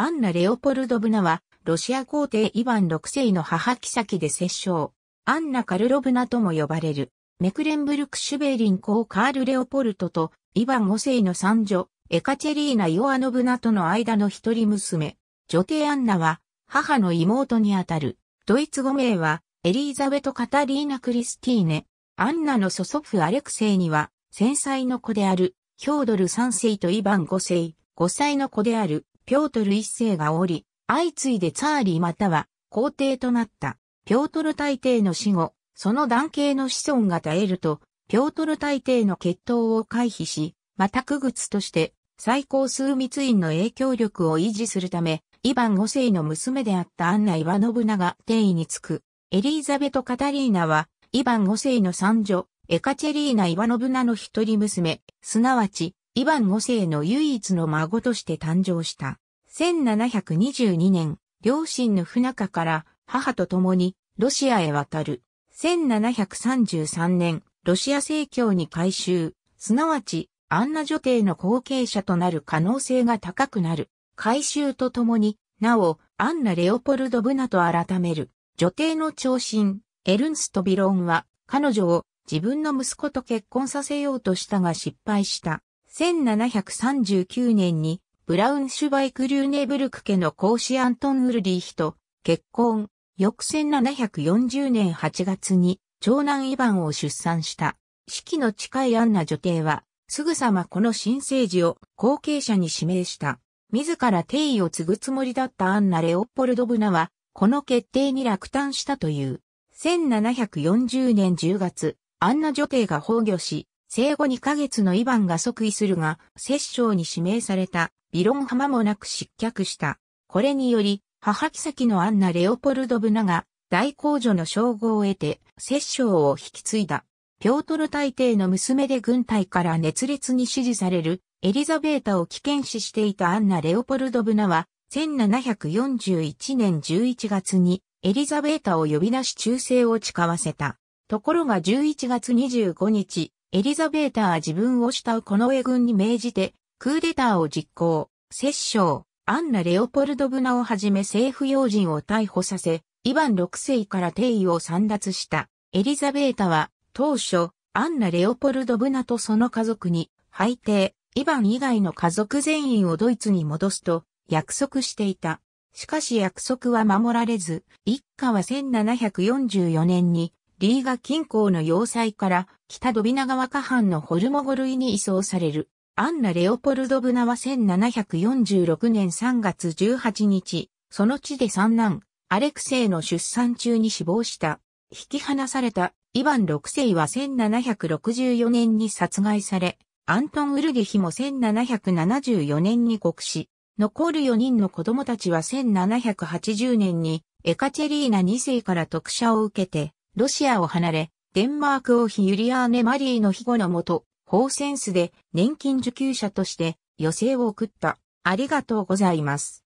アンナ・レオポルドブナは、ロシア皇帝イヴァン6世の母妃で摂政。アンナ・カルロブナとも呼ばれる。メクレンブルク・シュベーリン公カール・レオポルトと、イヴァン5世の三女、エカチェリーナ・ヨアノブナとの間の一人娘。女帝アンナは、母の妹にあたる。ドイツ語名は、エリーザベト・カタリーナ・クリスティーネ。アンナの祖祖父アレクセイには、戦災の子である、ヒョードル3世とイヴァン5世、5歳の子である、ピョートル一世がおり、相次いでツァーリーまたは皇帝となった。ピョートル大帝の死後、その男系の子孫が絶えると、ピョートル大帝の血統を回避し、また区物として最高数密院の影響力を維持するため、イヴァン五世の娘であったアンナ・イワノブナが定位につく。エリーザベト・カタリーナは、イヴァン五世の三女、エカチェリーナ・イワノブナの一人娘、すなわち、イヴァン5世の唯一の孫として誕生した。1722年、両親の不仲から母と共にロシアへ渡る。1733年、ロシア正教に改修、すなわち、アンナ女帝の後継者となる可能性が高くなる。改修とともに、なお、アンナ・レオポルド・ブナと改める。女帝の長身、エルンスト・ビロンは、彼女を自分の息子と結婚させようとしたが失敗した。1739年にブラウンシュバイク・リューネブルク家の公子アントン・ウルリーヒと結婚、翌1740年8月に長男イヴァンを出産した。式の近いアンナ女帝は、すぐさまこの新生児を後継者に指名した。自ら定位を継ぐつもりだったアンナ・レオッポルドブナは、この決定に落胆したという。1740年10月、アンナ女帝が崩御し、生後2ヶ月のイヴァンが即位するが、摂政に指名された、ビロン浜もなく失脚した。これにより、母妃のアンナ・レオポルドブナが、大公女の称号を得て、摂政を引き継いだ。ピョートル大帝の娘で軍隊から熱烈に支持される、エリザベータを危険視していたアンナ・レオポルドブナは、1741年11月にエリザベータを呼び出し忠誠を誓わせた。ところが11月25日、エリザベーター自分を慕うこの絵軍に命じて、クーデターを実行、摂政、アンナ・レオポルドブナをはじめ政府要人を逮捕させ、イヴァン6世から定位を散奪した。エリザベータは、当初、アンナ・レオポルドブナとその家族に、拝帝、イヴァン以外の家族全員をドイツに戻すと、約束していた。しかし約束は守られず、一家は1744年にリーガ近郊の要塞から北ドビナ川河畔のホルモゴルイに移送される。アンナ・レオポルドブナは1746年3月18日、その地で三男、アレクセイの出産中に死亡した。引き離されたイヴァン6世は1764年に殺害され、アントン・ウルディヒも1774年に国死。残る4人の子供たちは1780年にエカチェリーナ2世から特赦を受けて、ロシアを離れ、デンマーク王妃ユリアーネ・マリーの庇護のもと、法センスで年金受給者として余生を送った。ありがとうございます。